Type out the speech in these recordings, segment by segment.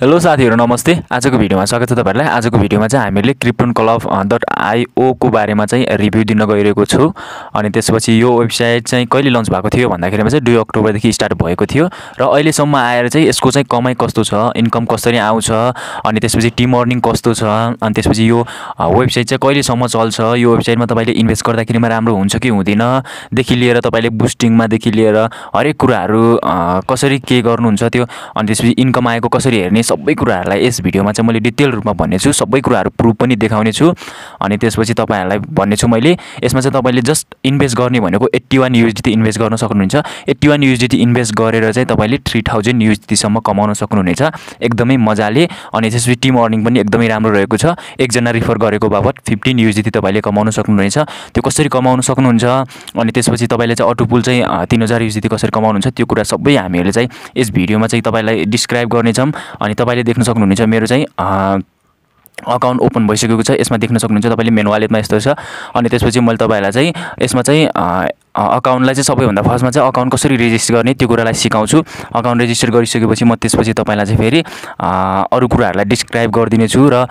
hello साथीहरू नमस्ते आजको भिडियोमा स्वागत छ तपाईँहरूलाई आजको भिडियोमा चाहिँ हामीले क्रिप्टोन क्लब डट आइओको बारेमा चाहिँ रिभ्यू दिन गइरहेको छु अनि त्यसपछि यो वेबसाइट चाहिँ कहिले लन्च भएको थियो भन्दाखेरिमा चाहिँ दुई अक्टोबरदेखि स्टार्ट भएको थियो र अहिलेसम्म आएर चाहिँ यसको चाहिँ कमाइ कस्तो छ इन्कम कसरी आउँछ अनि त्यसपछि टिम अर्निङ कस्तो छ अनि त्यसपछि यो वेबसाइट चाहिँ कहिलेसम्म चल्छ यो वेबसाइटमा तपाईँले इन्भेस्ट गर्दाखेरिमा राम्रो हुन्छ कि हुँदैनदेखि लिएर तपाईँले बुस्टिङमादेखि लिएर हरेक कुराहरू कसरी के गर्नुहुन्छ त्यो अनि त्यसपछि इन्कम आएको कसरी हेर्ने सबै कुराहरूलाई यस भिडियोमा चाहिँ मैले डिटेल रूपमा भन्नेछु सबै कुराहरू प्रुफ पनि देखाउने छु अनि त्यसपछि तपाईँहरूलाई भन्नेछु मैले यसमा चाहिँ तपाईँले जस्ट इन्भेस्ट गर्ने भनेको एट्टी वान युएसडिटी इन्भेस्ट गर्न सक्नुहुन्छ एट्टी वान युएसडिटी इन्भेस्ट गरेर चाहिँ तपाईँले थ्री थाउजन्ड युएसडिटीसम्म कमाउन सक्नुहुनेछ एकदमै मजाले अनि त्यसपछि टिम अर्निङ पनि एकदमै राम्रो रहेको छ एकजना रिफर गरेको बापत फिफ्टिन युजिटी तपाईँले कमाउन सक्नुहुनेछ त्यो कसरी कमाउन सक्नुहुन्छ अनि त्यसपछि तपाईँले चाहिँ अटोपुल चाहिँ तिन हजार युजिटी कसरी कमाउनुहुन्छ त्यो कुरा सबै हामीहरूले चाहिँ यस भिडियोमा चाहिँ तपाईँलाई डिस्क्राइब गर्नेछौँ अनि अनि तपाईँले देख्न सक्नुहुनेछ मेरो चाहिँ अकाउन्ट ओपन भइसकेको छ यसमा देख्न सक्नुहुन्छ तपाईँले मेन वालेटमा यस्तो छ अनि त्यसपछि मैले तपाईँहरूलाई चाहिँ यसमा चाहिँ अकाउन्टलाई चाहिँ सबैभन्दा फर्स्टमा चाहिँ अकाउन्ट कसरी रेजिस्टर गर्ने त्यो कुरालाई सिकाउँछु अकाउन्ट रेजिस्टर गरिसकेपछि म त्यसपछि तपाईँलाई चाहिँ फेरि अरू कुराहरूलाई डिस्क्राइब गरिदिनेछु र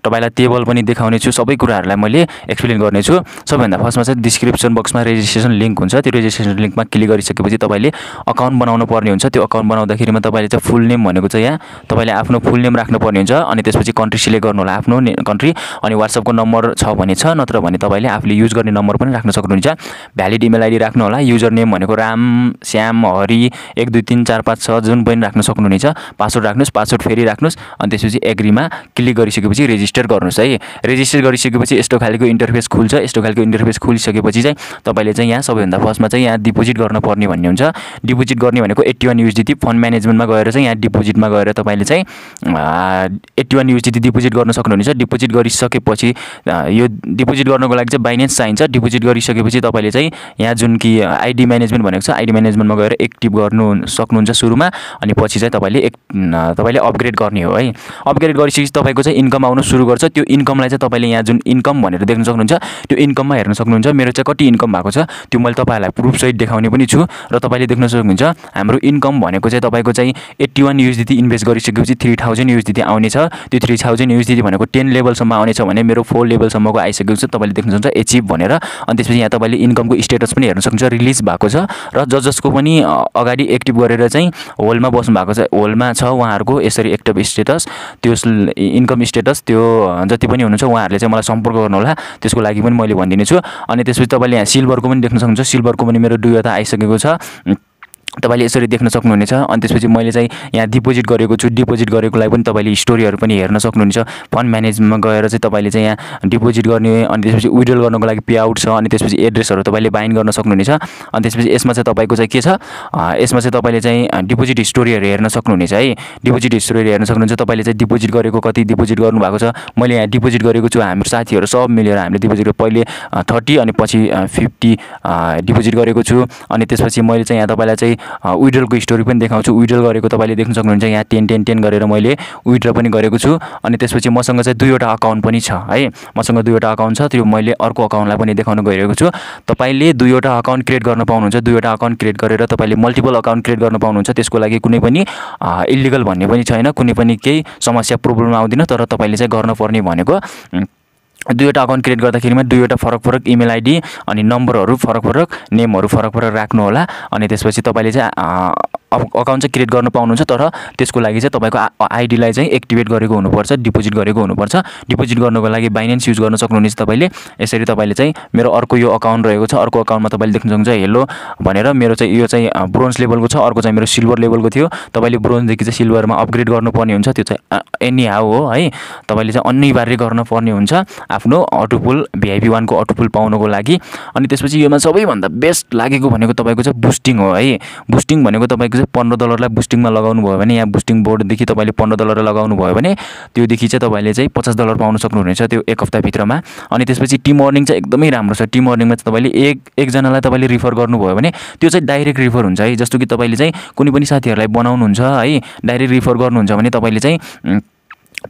तपाईँलाई टेबल पनि देखाउनेछु सबै कुराहरूलाई मैले एक्सप्लेन गर्नेछु सबैभन्दा फर्स्टमा चाहिँ डिस्क्रिप्सन बक्समा रेजिस्ट्रेसन लिङ्क हुन्छ त्यो रेजिस्ट्रेसन लिङ्कमा क्लिक गरिसकेपछि तपाईँले अकाउन्ट बनाउनु पर्ने हुन्छ त्यो अकाउन्ट बनाउँदाखेरिमा तपाईँले चाहिँ फुल नेम भनेको चाहिँ यहाँ तपाईँले आफ्नो फुल नेम राख्नुपर्ने हुन्छ अनि त्यसपछि कन्ट्री सिलेक्ट गर्नु होला आफ्नो कन्ट्री अनि वाट्सएपको नम्बर छ भने छ नत्र भने तपाईँले आफूले युज गर्ने नम्बर पनि राख्न सक्नुहुन्छ भ्यालिड इमेल इमेल आइडी राख्नु होला युजर नेम भनेको राम श्याम हरि एक दुई तिन चार पाँच छ जुन पनि राख्न सक्नुहुनेछ पासवर्ड राख्नुहोस् पासवर्ड फेरि राख्नुहोस् अनि त्यसपछि एग्रीमा क्लिक गरिसकेपछि रेजिस्टर गर्नुहोस् है रेजिस्टर गरिसकेपछि यस्तो खालको इन्टरफेस खुल्छ यस्तो खालको इन्टरफेस खुलिसकेपछि चाहिँ तपाईँले चाहिँ यहाँ सबैभन्दा फर्स्टमा चाहिँ यहाँ डिपोजिट गर्नुपर्ने भन्ने हुन्छ डिपोजिट गर्ने भनेको एट्टी वान युजिटी फन्ड म्यानेजमेन्टमा गएर चाहिँ यहाँ डिपोजिटमा गएर तपाईँले चाहिँ एट्टी वान युजिटी डिपोजिट गर्न सक्नुहुनेछ डिपोजिट गरिसकेपछि यो डिपोजिट गर्नको लागि चाहिँ बाइनेन्स चाहिन्छ डिपोजिट गरिसकेपछि तपाईँले चाहिँ यहाँ यहाँ जुन कि आइडी म्यानेजमेन्ट भनेको छ आइडी म्यानेजमेन्टमा गएर एक्टिभ गर्नु सक्नुहुन्छ सुरुमा अनि पछि चाहिँ तपाईँले एक तपाईँले अपग्रेड गर्ने हो है अपग्रेड गरिसकेपछि तपाईँको चाहिँ इन्कम आउनु सुरु गर्छ त्यो इन्कमलाई चाहिँ तपाईँले यहाँ जुन इन्कम भनेर देख्न सक्नुहुन्छ त्यो इन्कममा हेर्न सक्नुहुन्छ मेरो चाहिँ कति इन्कम भएको छ त्यो मैले तपाईँहरूलाई प्रुफ सहित देखाउने पनि छु र तपाईँले देख्न सक्नुहुन्छ हाम्रो इन्कम भनेको चाहिँ तपाईँको चाहिँ एट्टी वान युजदेखि इन्भेस्ट गरिसकेपछि थ्री थाउजन्ड युजदेखि आउनेछ त्यो थ्री थाउजन्ड युजदेखि भनेको टेन लेभलसम्म आउनेछ भने मेरो फोर लेभलसम्मको आइसकेको छ तपाईँले देख्नुहुन्छ एचिभ भनेर अनि त्यसपछि यहाँ तपाईँले इन्कमको स्टेटस पनि पनि हेर्न सकिन्छ रिलिज भएको छ र ज जसको पनि अगाडि एक्टिभ गरेर चाहिँ होलमा बस्नु भएको छ होलमा छ उहाँहरूको यसरी एक्टिभ स्टेटस त्यो इन्कम स्टेटस त्यो जति पनि हुनुहुन्छ उहाँहरूले चाहिँ मलाई सम्पर्क गर्नु होला त्यसको लागि पनि मैले भनिदिनेछु अनि त्यसपछि तपाईँले यहाँ सिल्भरको पनि देख्न सक्नुहुन्छ सिल्भरको पनि मेरो दुईवटा आइसकेको छ तपाईँले यसरी देख्न सक्नुहुनेछ अनि त्यसपछि मैले चाहिँ यहाँ डिपोजिट गरेको छु डिपोजिट गरेको पनि तपाईँले स्टोरीहरू पनि हेर्न सक्नुहुन्छ फन्ड म्यानेजमेन्टमा गएर चाहिँ तपाईँले चाहिँ यहाँ डिपोजिट गर्ने अनि त्यसपछि विड्रल गर्नुको लागि पे आउट छ अनि त्यसपछि एड्रेसहरू तपाईँले बाइन गर्न सक्नुहुनेछ अनि त्यसपछि यसमा चाहिँ तपाईँको चाहिँ के छ यसमा चाहिँ तपाईँले चाहिँ डिपोजिट स्टोरीहरू हेर्न सक्नुहुनेछ है डिपोजिट हिस्टोरीहरू हेर्न सक्नुहुन्छ तपाईँले चाहिँ डिपोजिट गरेको कति डिपोजिट गर्नुभएको छ मैले यहाँ डिपोजिट गरेको छु हाम्रो साथीहरू सब मिलेर हामीले डिपोजिट पहिले थर्टी अनि पछि फिफ्टी डिपोजिट गरेको छु अनि त्यसपछि मैले चाहिँ यहाँ तपाईँलाई चाहिँ विड्रलको स्टोरी पनि देखाउँछु विड्रल गरेको तपाईँले देख्न सक्नुहुन्छ यहाँ टेन टेन टेन गरेर मैले विड्र पनि गरेको छु अनि त्यसपछि मसँग चाहिँ दुईवटा अकाउन्ट पनि छ है मसँग दुईवटा अकाउन्ट छ त्यो मैले अर्को अकाउन्टलाई पनि देखाउनु गइरहेको छु तपाईँले दुईवटा अकाउन्ट क्रिएट गर्न पाउनुहुन्छ दुईवटा अकाउन्ट क्रिएट गरेर तपाईँले मल्टिपल अकाउन्ट क्रिएट गर्न पाउनुहुन्छ त्यसको लागि कुनै पनि इलिगल भन्ने पनि छैन कुनै पनि केही समस्या प्रब्लम आउँदैन तर तपाईँले चाहिँ गर्नुपर्ने भनेको दुईवटा अकाउन्ट क्रिएट गर्दाखेरिमा दुईवटा फरक फरक इमेल आइडी अनि नम्बरहरू फरक फरक नेमहरू फरक फरक होला अनि त्यसपछि तपाईँले चाहिँ अकाउन्ट चाहिँ क्रिएट गर्न पाउनुहुन्छ तर त्यसको लागि चाहिँ तपाईँको आइडीलाई चाहिँ एक्टिभेट गरेको हुनुपर्छ डिपोजिट गरेको हुनुपर्छ डिपोजिट गर्नुको लागि बाइनेन्स युज गर्न सक्नुहुनेछ तपाईँले यसरी तपाईँले चाहिँ मेरो अर्को यो अकाउन्ट रहेको छ अर्को अकाउन्टमा तपाईँले देख्न सक्नुहुन्छ हेलो भनेर मेरो चाहिँ यो चाहिँ ब्रोन्ज लेभलको छ अर्को चाहिँ मेरो सिल्भर लेभलको थियो तपाईँले ब्रोन्जदेखि चाहिँ सिल्भरमा अपग्रेड गर्नुपर्ने हुन्छ त्यो चाहिँ एनी हाउ हो है तपाईँले चाहिँ अनिवार्य गर्नुपर्ने हुन्छ आफ्नो अटोपुल भिआइपी वानको अटोपुल पाउनुको लागि अनि त्यसपछि योमा सबैभन्दा बेस्ट लागेको भनेको तपाईँको चाहिँ बुस्टिङ हो है बुस्टिङ भनेको तपाईँको चाहिँ पन्ध्र डलरलाई बुस्टिङमा लगाउनु भयो भने यहाँ बुस्टिङ बोर्डदेखि तपाईँले पन्ध्र डलर लगाउनु भयो भने त्योदेखि चाहिँ तपाईँले चाहिँ पचास डलर पाउन सक्नुहुनेछ त्यो एक हप्ताभित्रमा अनि त्यसपछि टिम अर्निङ चाहिँ एकदमै राम्रो छ टिम अर्निङमा चाहिँ तपाईँले एक एकजनालाई तपाईँले रिफर गर्नुभयो भने त्यो चाहिँ डाइरेक्ट रिफर हुन्छ है जस्तो कि तपाईँले चाहिँ कुनै पनि साथीहरूलाई बनाउनुहुन्छ है डाइरेक्ट रिफर गर्नुहुन्छ भने तपाईँले चाहिँ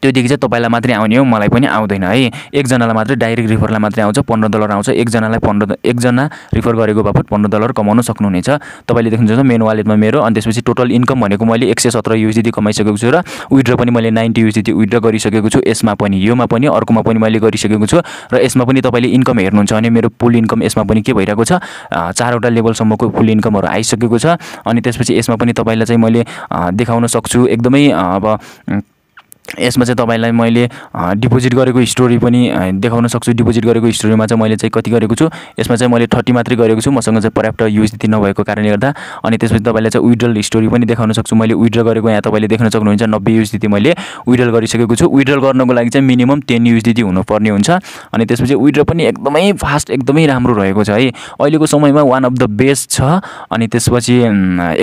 त्योदेखि चाहिँ तपाईँलाई मात्रै आउने हो मलाई पनि आउँदैन है एकजनालाई मात्रै डाइरेक्ट रिफरलाई मात्रै आउँछ पन्ध्र डलर आउँछ एकजनालाई पन्ध्र एकजना रिफर गरेको बापत पन्ध्र डलर कमाउनु सक्नुहुनेछ तपाईँले देख्नुहुन्छ मेन वालेटमा मेरो अनि त्यसपछि टोटल इन्कम भनेको मैले एक सय सत्र युजिडी कमाइसकेको छु र विड्र पनि मैले नाइन्टी युजिडी विड्र गरिसकेको छु यसमा पनि योमा पनि अर्कोमा पनि मैले गरिसकेको छु र यसमा पनि तपाईँले इन्कम हेर्नुहुन्छ भने मेरो फुल इन्कम यसमा पनि के भइरहेको छ चारवटा लेभलसम्मको फुल इन्कमहरू आइसकेको छ अनि त्यसपछि यसमा पनि तपाईँलाई चाहिँ मैले देखाउन सक्छु एकदमै अब यसमा चाहिँ तपाईँलाई मैले डिपोजिट गरेको स्टोरी पनि देखाउन सक्छु डिपोजिट गरेको स्टोरीमा चाहिँ मैले चाहिँ कति गरेको छु यसमा चाहिँ मैले थर्टी मात्रै गरेको छु मसँग चाहिँ पर्याप्त युजिटी नभएको कारणले गर्दा अनि त्यसपछि तपाईँलाई चाहिँ विड्रल स्टोरी पनि देखाउन सक्छु मैले विड्रल गरेको यहाँ तपाईँले देख्न सक्नुहुन्छ नब्बे युजिटी मैले विड्रल गरिसकेको छु विड्रल गर्नको लागि चाहिँ मिनिमम टेन युजिटी हुनुपर्ने हुन्छ अनि त्यसपछि विड्रल पनि एकदमै फास्ट एकदमै राम्रो रहेको छ है अहिलेको समयमा वान अफ द बेस्ट छ अनि त्यसपछि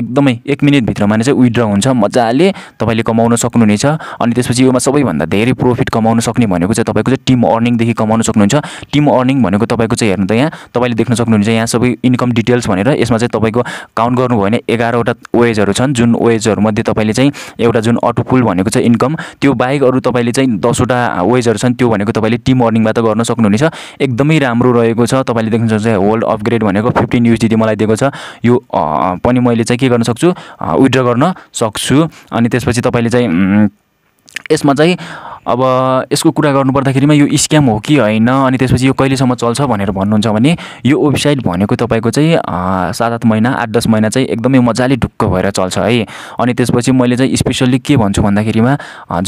एकदमै एक मिनटभित्रमा नै चाहिँ विड्र हुन्छ मजाले तपाईँले कमाउन सक्नुहुनेछ अनि त्यस त्यसपछि योमा सबैभन्दा धेरै प्रफिट कमाउन सक्ने भनेको चाहिँ तपाईँको चाहिँ टिम अर्निङदेखि कमाउन सक्नुहुन्छ टिम अर्निङ भनेको तपाईँको चाहिँ हेर्नु त यहाँ तपाईँले देख्न सक्नुहुन्छ यहाँ सबै इन्कम डिटेल्स भनेर यसमा चाहिँ तपाईँको काउन्ट गर्नुभयो भने एघारवटा वेजहरू छन् जुन वेजहरूमध्ये तपाईँले चाहिँ एउटा जुन अटो पुल भनेको चाहिँ इन्कम त्यो बाहेक अरू तपाईँले चाहिँ दसवटा वेजहरू छन् त्यो भनेको तपाईँले टिम अर्निङबाट गर्न सक्नुहुनेछ एकदमै राम्रो रहेको छ तपाईँले देख्न सक्नुहुन्छ होल्ड अपग्रेड भनेको फिफ्टिन युजिडी मलाई दिएको छ यो पनि मैले चाहिँ के गर्न सक्छु विथड्र गर्न सक्छु अनि त्यसपछि तपाईँले चाहिँ यसमा चाहिँ अब यसको कुरा गर्नुपर्दाखेरिमा यो स्क्याम हो कि होइन अनि त्यसपछि यो कहिलेसम्म चल्छ भनेर भन्नुहुन्छ भने यो वेबसाइट भनेको तपाईँको चाहिँ सात आठ महिना आठ दस महिना चाहिँ एकदमै मजाले ढुक्क भएर चल्छ है अनि त्यसपछि मैले चाहिँ स्पेसल्ली के भन्छु भन्दाखेरिमा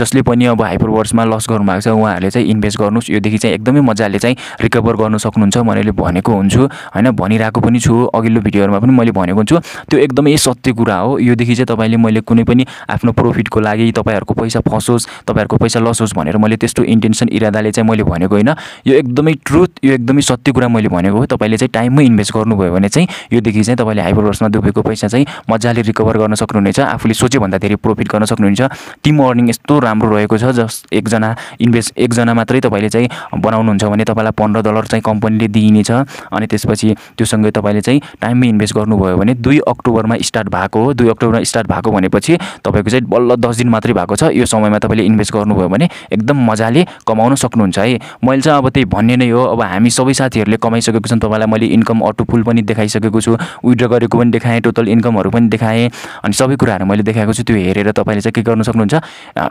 जसले पनि अब हाइपर वर्समा लस गर्नुभएको छ उहाँहरूले चाहिँ इन्भेस्ट गर्नुहोस् योदेखि चाहिँ एकदमै मजाले चाहिँ रिकभर गर्नु सक्नुहुन्छ मैले भनेको हुन्छु होइन भनिरहेको पनि छु अघिल्लो भिडियोहरूमा पनि मैले भनेको हुन्छु त्यो एकदमै सत्य कुरा हो योदेखि चाहिँ तपाईँले मैले कुनै पनि आफ्नो प्रफिटको लागि तपाईँहरूको पैसा फसोस् तपाईँहरूको पैसा लस होस् नहोस् भनेर मैले त्यस्तो इन्टेन्सन इरादाले चाहिँ मैले भनेको होइन यो एकदमै ट्रुथ यो एकदमै सत्य कुरा मैले भनेको हो तपाईँले चाहिँ टाइममै इन्भेस्ट गर्नुभयो भने चाहिँ योदेखि चाहिँ तपाईँले वर्समा डुबेको पैसा चाहिँ मजाले रिकभर गर्न सक्नुहुनेछ आफूले सोच्यो भन्दा धेरै प्रफिट गर्न सक्नुहुन्छ टिम अर्निङ यस्तो राम्रो रहेको छ जस एकजना इन्भेस्ट एकजना मात्रै तपाईँले चाहिँ बनाउनुहुन्छ भने तपाईँलाई पन्ध्र डलर चाहिँ कम्पनीले दिइनेछ अनि त्यसपछि त्योसँगै तपाईँले चाहिँ टाइममै इन्भेस्ट गर्नुभयो भने दुई अक्टोबरमा स्टार्ट भएको हो दुई अक्टोबरमा स्टार्ट भएको भनेपछि तपाईँको चाहिँ बल्ल दस दिन मात्रै भएको छ यो समयमा तपाईँले इन्भेस्ट गर्नुभयो भने एकदम मजाले कमाउन सक्नुहुन्छ है मैले चाहिँ अब त्यही भन्ने नै हो अब हामी सबै साथीहरूले कमाइसकेको छन् तपाईँलाई मैले इन्कम अटो पुल पनि देखाइसकेको छु विड्र गरेको पनि देखाएँ टोटल इन्कमहरू पनि देखाएँ अनि सबै कुराहरू मैले देखाएको छु त्यो हेरेर तपाईँले चाहिँ के गर्नु सक्नुहुन्छ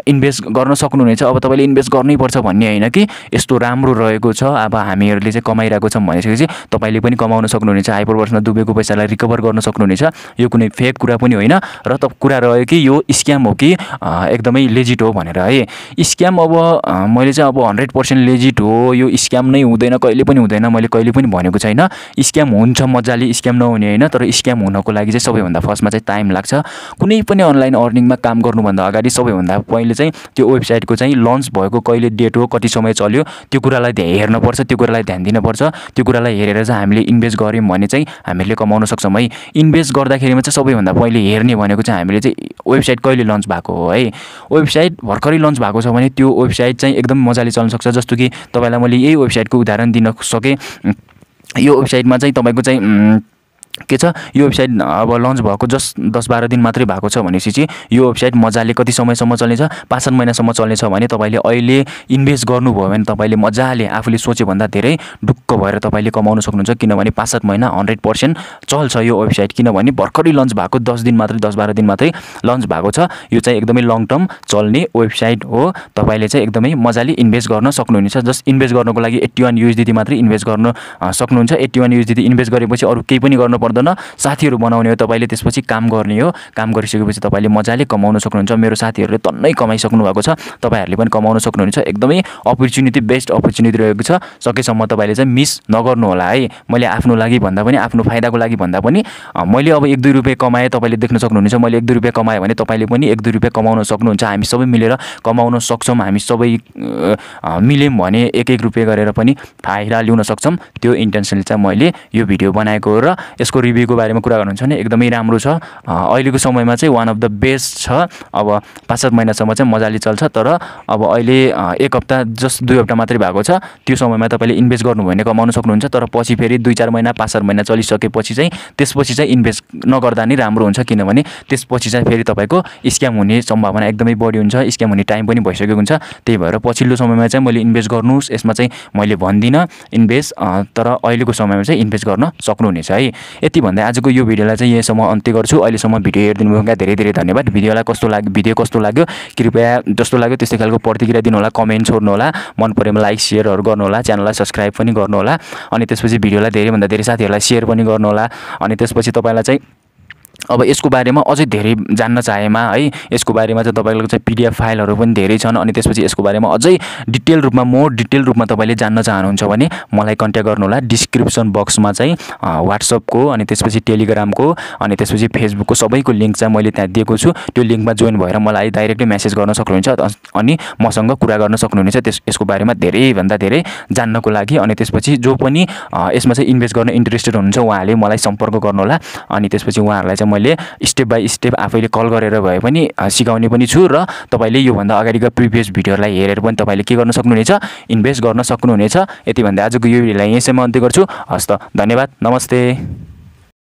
इन्भेस्ट गर्न सक्नुहुनेछ अब तपाईँले इन्भेस्ट गर्नैपर्छ भन्ने होइन कि यस्तो राम्रो रहेको छ अब हामीहरूले चाहिँ कमाइरहेको छौँ भनेपछि तपाईँले पनि कमाउन सक्नुहुनेछ आइपर वर्षमा डुबेको पैसालाई रिकभर गर्न सक्नुहुनेछ यो कुनै फेक कुरा पनि होइन र त कुरा रह्यो कि यो स्क्याम हो कि एकदमै लेजिट हो भनेर है स्क्याम स्क्याम अब मैले चाहिँ अब हन्ड्रेड पर्सेन्ट लेजिट हो यो स्क्याम नै हुँदैन कहिले पनि हुँदैन मैले कहिले पनि भनेको छैन स्क्याम हुन्छ मजाले स्क्याम नहुने होइन तर स्क्याम हुनको लागि चाहिँ सबैभन्दा फर्स्टमा चाहिँ टाइम लाग्छ कुनै पनि अनलाइन अर्निङमा काम गर्नुभन्दा अगाडि सबैभन्दा पहिले चाहिँ त्यो वेबसाइटको चाहिँ लन्च भएको कहिले डेट हो कति समय चल्यो त्यो कुरालाई हेर्नुपर्छ त्यो कुरालाई ध्यान दिनुपर्छ त्यो कुरालाई हेरेर चाहिँ हामीले इन्भेस्ट गऱ्यौँ भने चाहिँ हामीले कमाउन सक्छौँ है इन्भेस्ट गर्दाखेरिमा चाहिँ सबैभन्दा पहिले हेर्ने भनेको चाहिँ हामीले चाहिँ वेबसाइट कहिले लन्च भएको हो है वेबसाइट भर्खरै लन्च भएको छ भने त्यो वेबसाइट चाहिँ एकदम मजाले चल्न सक्छ जस्तो कि तपाईँलाई मैले यही वेबसाइटको उदाहरण दिन सकेँ यो वेबसाइटमा चाहिँ तपाईँको चाहिँ के छ यो वेबसाइट अब लन्च भएको जस्ट दस बाह्र दिन मात्रै भएको छ भनेपछि चाहिँ यो वेबसाइट मजाले कति समयसम्म चल्नेछ पाँच सात महिनासम्म चल्नेछ भने तपाईँले अहिले इन्भेस्ट गर्नुभयो भने तपाईँले मजाले आफूले भन्दा धेरै ढुक्क भएर तपाईँले कमाउन सक्नुहुन्छ किनभने पाँच सात महिना हन्ड्रेड पर्सेन्ट चल्छ यो वेबसाइट किनभने भर्खरै लन्च भएको दस दिन मात्रै दस बाह्र दिन मात्रै लन्च भएको छ यो चाहिँ एकदमै लङ टर्म चल्ने वेबसाइट हो तपाईँले चाहिँ एकदमै मजाले इन्भेस्ट गर्न सक्नुहुनेछ जस्ट इन्भेस्ट गर्नुको लागि एट्टी वान युएसदेखि मात्रै इन्भेस्ट गर्न सक्नुहुन्छ एट्टी वान युएसदेखि इन्भेस्ट गरेपछि अरू केही पनि गर्न पर्दैन साथीहरू बनाउने हो तपाईँले त्यसपछि काम गर्ने हो काम गरिसकेपछि तपाईँले मजाले कमाउन सक्नुहुन्छ मेरो साथीहरूले तन्नै कमाइसक्नु भएको छ तपाईँहरूले पनि कमाउन सक्नुहुन्छ एकदमै अपर्च्युनिटी बेस्ट अपर्च्युनिटी रहेको छ सकेसम्म तपाईँले चाहिँ मिस नगर्नु होला है मैले आफ्नो लागि भन्दा पनि आफ्नो फाइदाको लागि भन्दा पनि मैले अब एक दुई रुपियाँ कमाएँ तपाईँले देख्न सक्नुहुन्छ मैले एक दुई रुपियाँ कमाएँ भने तपाईँले पनि एक दुई रुपियाँ कमाउन सक्नुहुन्छ हामी सबै मिलेर कमाउन सक्छौँ हामी सबै मिल्यौँ भने एक एक रुपियाँ गरेर पनि फाइदा ल्याउन सक्छौँ त्यो इन्टेन्सनले चाहिँ मैले यो भिडियो बनाएको र यसको रिभ्यूको बारेमा कुरा गर्नुहुन्छ भने एकदमै राम्रो छ अहिलेको समयमा चाहिँ वान अफ द बेस्ट छ अब पाँच सात महिनासम्म चाहिँ मजाले चल्छ तर अब अहिले एक हप्ता जस्ट दुई हप्ता मात्रै भएको छ त्यो समयमा तपाईँले इन्भेस्ट गर्नुभयो भने कमाउनु सक्नुहुन्छ तर पछि फेरि दुई चार महिना पाँच चार महिना चलिसकेपछि चाहिँ त्यसपछि चाहिँ इन्भेस्ट नगर्दा नै राम्रो हुन्छ किनभने त्यसपछि चाहिँ फेरि तपाईँको स्क्याम हुने सम्भावना एकदमै बढी हुन्छ स्क्याम हुने टाइम पनि भइसकेको हुन्छ त्यही भएर पछिल्लो समयमा चाहिँ मैले इन्भेस्ट गर्नुहोस् यसमा चाहिँ मैले भन्दिनँ इन्भेस्ट तर अहिलेको समयमा चाहिँ इन्भेस्ट गर्न सक्नुहुनेछ है यति भन्दै आजको यो भिडियोलाई चाहिँ यहीँसम्म अन्त्य गर्छु अहिलेसम्म भिडियो हेरिदिनु भएकोका धेरै धेरै धन्यवाद भिडियोलाई कस्तो लाग्यो भिडियो कस्तो लाग्यो कृपया जस्तो लाग्यो त्यस्तै खालको प्रतिक्रिया होला कमेन्ट छोड्नु होला मन परेमा लाइक सेयरहरू गर्नुहोला च्यानललाई सब्सक्राइब पनि गर्नु होला अनि त्यसपछि भिडियोलाई धेरैभन्दा धेरै साथीहरूलाई सेयर पनि गर्नुहोला अनि त्यसपछि तपाईँलाई चाहिँ अब यसको बारेमा अझै धेरै जान्न चाहेमा है यसको बारेमा चाहिँ तपाईँको चाहिँ पिडिएफ फाइलहरू पनि धेरै छन् अनि त्यसपछि यसको बारेमा अझै डिटेल रूपमा मोर डिटेल रूपमा तपाईँले जान्न चाहनुहुन्छ भने मलाई कन्ट्याक्ट गर्नुहोला डिस्क्रिप्सन बक्समा चाहिँ वाट्सएपको अनि त्यसपछि टेलिग्रामको अनि त्यसपछि फेसबुकको सबैको लिङ्क चाहिँ मैले त्यहाँ दिएको छु त्यो लिङ्कमा जोइन भएर मलाई डाइरेक्टली मेसेज गर्न सक्नुहुन्छ अनि मसँग कुरा गर्न सक्नुहुनेछ त्यस यसको बारेमा धेरैभन्दा धेरै जान्नको लागि अनि त्यसपछि जो पनि यसमा चाहिँ इन्भेस्ट गर्न इन्ट्रेस्टेड हुनुहुन्छ उहाँहरूले मलाई सम्पर्क गर्नुहोला अनि त्यसपछि उहाँहरूलाई चाहिँ मैले स्टेप बाई स्टेप आफैले कल गरेर भए पनि सिकाउने पनि छु र तपाईँले योभन्दा अगाडिको प्रिभियस भिडियोहरूलाई हेरेर पनि तपाईँले के गर्न सक्नुहुनेछ इन्भेस्ट गर्न सक्नुहुनेछ यति भन्दा आजको यो भिडियोलाई यहीँसम्म अन्त्य गर्छु हस् त धन्यवाद नमस्ते